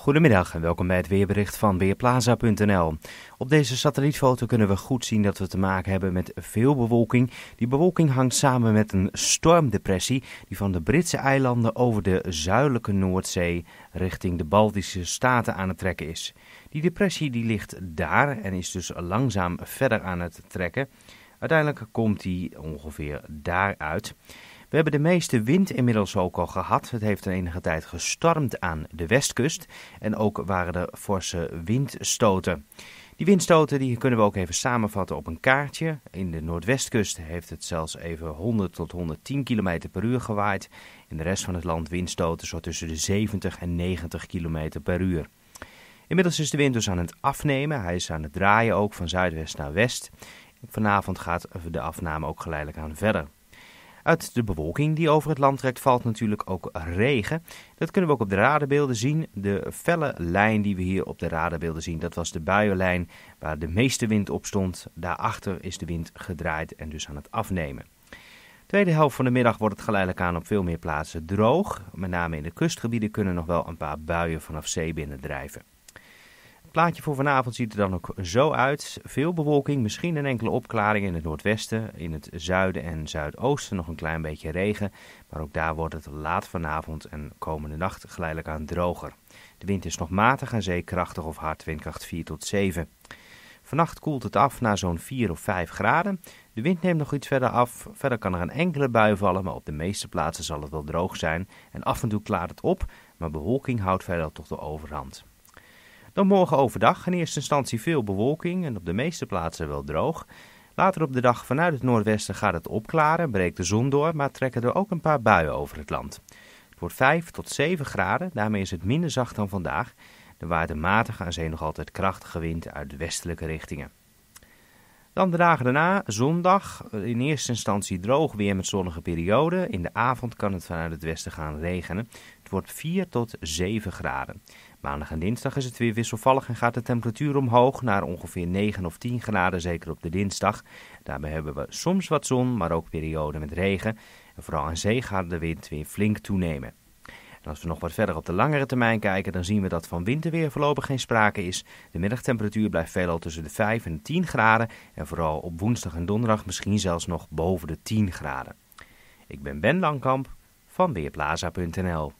Goedemiddag en welkom bij het weerbericht van Weerplaza.nl. Op deze satellietfoto kunnen we goed zien dat we te maken hebben met veel bewolking. Die bewolking hangt samen met een stormdepressie die van de Britse eilanden over de zuidelijke Noordzee richting de Baltische Staten aan het trekken is. Die depressie die ligt daar en is dus langzaam verder aan het trekken. Uiteindelijk komt die ongeveer daaruit. We hebben de meeste wind inmiddels ook al gehad. Het heeft een enige tijd gestormd aan de westkust. En ook waren er forse windstoten. Die windstoten die kunnen we ook even samenvatten op een kaartje. In de noordwestkust heeft het zelfs even 100 tot 110 km per uur gewaaid. In de rest van het land windstoten zo tussen de 70 en 90 km per uur. Inmiddels is de wind dus aan het afnemen. Hij is aan het draaien ook van zuidwest naar west. Vanavond gaat de afname ook geleidelijk aan verder. Uit de bewolking die over het land trekt valt natuurlijk ook regen. Dat kunnen we ook op de radenbeelden zien. De felle lijn die we hier op de radenbeelden zien, dat was de buienlijn waar de meeste wind op stond. Daarachter is de wind gedraaid en dus aan het afnemen. Tweede helft van de middag wordt het geleidelijk aan op veel meer plaatsen droog. Met name in de kustgebieden kunnen nog wel een paar buien vanaf zee binnendrijven. Het plaatje voor vanavond ziet er dan ook zo uit. Veel bewolking, misschien een enkele opklaring in het noordwesten. In het zuiden en zuidoosten nog een klein beetje regen. Maar ook daar wordt het laat vanavond en komende nacht geleidelijk aan droger. De wind is nog matig en zeekrachtig of hard, windkracht 4 tot 7. Vannacht koelt het af naar zo'n 4 of 5 graden. De wind neemt nog iets verder af. Verder kan er een enkele bui vallen, maar op de meeste plaatsen zal het wel droog zijn. En af en toe klaart het op, maar bewolking houdt verder toch de overhand. Dan morgen overdag in eerste instantie veel bewolking en op de meeste plaatsen wel droog. Later op de dag vanuit het noordwesten gaat het opklaren, breekt de zon door, maar trekken er ook een paar buien over het land. Het wordt 5 tot 7 graden, daarmee is het minder zacht dan vandaag. De waait een matige aan zee nog altijd krachtige wind uit westelijke richtingen. Dan de dagen daarna, zondag, in eerste instantie droog weer met zonnige perioden. In de avond kan het vanuit het westen gaan regenen. Het wordt 4 tot 7 graden. Maandag en dinsdag is het weer wisselvallig en gaat de temperatuur omhoog naar ongeveer 9 of 10 graden, zeker op de dinsdag. Daarbij hebben we soms wat zon, maar ook perioden met regen. En vooral aan zee gaat de wind weer flink toenemen als we nog wat verder op de langere termijn kijken, dan zien we dat van winterweer voorlopig geen sprake is. De middagtemperatuur blijft veelal tussen de 5 en 10 graden. En vooral op woensdag en donderdag misschien zelfs nog boven de 10 graden. Ik ben Ben Langkamp van Weerplaza.nl.